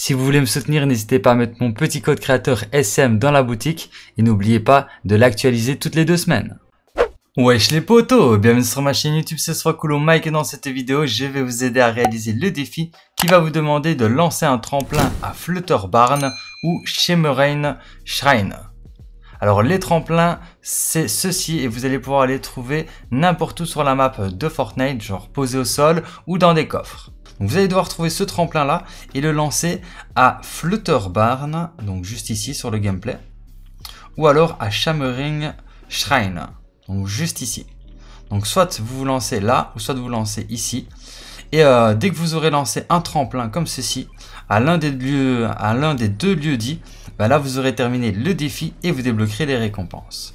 Si vous voulez me soutenir, n'hésitez pas à mettre mon petit code créateur SM dans la boutique et n'oubliez pas de l'actualiser toutes les deux semaines. Wesh les potos Bienvenue sur ma chaîne YouTube, c'est Swakulo Mike et dans cette vidéo, je vais vous aider à réaliser le défi qui va vous demander de lancer un tremplin à Flutterbarn ou Shemerain Shrine. Alors les tremplins, c'est ceci et vous allez pouvoir les trouver n'importe où sur la map de Fortnite, genre posé au sol ou dans des coffres. Donc vous allez devoir trouver ce tremplin là et le lancer à Flutterbarn, donc juste ici sur le gameplay, ou alors à Shammering Shrine, donc juste ici. Donc soit vous vous lancez là, ou soit vous lancez ici. Et euh, dès que vous aurez lancé un tremplin comme ceci, à l'un des, des deux lieux dits, bah là vous aurez terminé le défi et vous débloquerez les récompenses.